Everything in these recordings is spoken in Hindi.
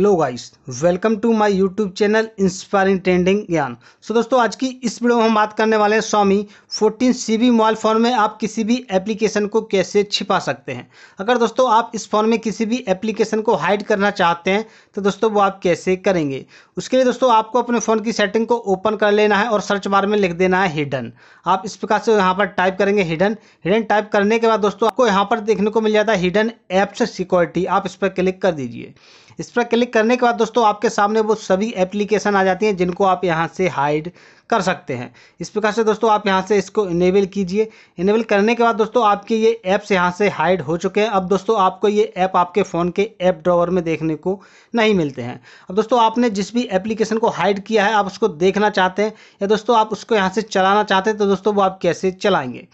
hello guys welcome to my YouTube channel inspiring trending ज्ञान सो दोस्तों आज की इस वीडियो में हम बात करने वाले हैं स्वामी 14 बी मोबाइल फ़ोन में आप किसी भी एप्लीकेशन को कैसे छिपा सकते हैं अगर दोस्तों आप इस फ़ोन में किसी भी एप्लीकेशन को हाइड करना चाहते हैं तो दोस्तों वो आप कैसे करेंगे उसके लिए दोस्तों आपको अपने फ़ोन की सेटिंग को ओपन कर लेना है और सर्च बार में लिख देना है हिडन आप इस प्रकार से यहाँ पर टाइप करेंगे हिडन हिडन टाइप करने के बाद दोस्तों आपको यहाँ पर देखने को मिल जाता है हिडन एप्स सिक्योरिटी आप इस पर क्लिक कर दीजिए इस पर क्लिक करने के बाद दोस्तों आपके सामने वो सभी एप्लीकेशन आ जाती हैं जिनको आप यहाँ से हाइड कर सकते हैं इस प्रकार से दोस्तों आप यहाँ से इसको इनेबल कीजिए इनेबल करने के बाद दोस्तों आपके ये ऐप्स यहाँ से हाइड हो चुके हैं अब दोस्तों आपको ये ऐप आपके फ़ोन के ऐप ड्रॉवर में देखने को नहीं मिलते हैं अब दोस्तों आपने जिस भी एप्लीकेशन को हाइड किया है आप उसको देखना चाहते हैं या दोस्तों आप उसको यहाँ से चलाना चाहते हैं तो दोस्तों वो आप कैसे चलाएँगे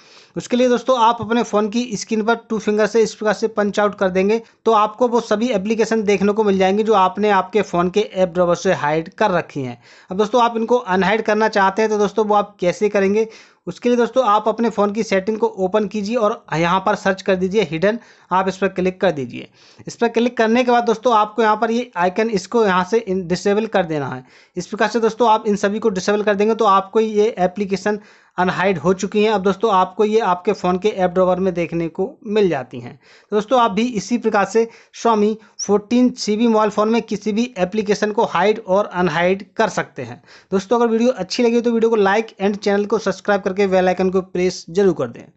उसके लिए दोस्तों आप अपने फ़ोन की स्क्रीन पर टू फिंगर से इस प्रकार से पंच आउट कर देंगे तो आपको वो सभी एप्लीकेशन देखने को मिल जाएंगे जो आपने आपके फ़ोन के ऐप ड्रॉवर से हाइड कर रखी हैं अब दोस्तों आप इनको अनहाइड करना चाहते चाहते हैं तो दोस्तों वो आप कैसे करेंगे उसके लिए दोस्तों आप अपने फ़ोन की सेटिंग को ओपन कीजिए और यहाँ पर सर्च कर दीजिए हिडन आप इस पर क्लिक कर दीजिए इस पर क्लिक करने के बाद दोस्तों आपको यहाँ पर ये यह आइकन इसको यहाँ से डिसेबल कर देना है इस प्रकार से दोस्तों आप इन सभी को डिसेबल कर देंगे तो आपको ये एप्लीकेशन अनहाइड हो चुकी हैं अब दोस्तों आपको ये आपके फ़ोन के ऐप ड्रॉवर में देखने को मिल जाती हैं तो दोस्तों आप भी इसी प्रकार से स्वामी fourteen C B mobile phone में किसी भी एप्लीकेशन को हाइड और अनहाइड कर सकते हैं दोस्तों अगर वीडियो अच्छी लगी तो वीडियो को लाइक एंड चैनल को सब्सक्राइब करके वेलाइकन को प्रेस जरूर कर दें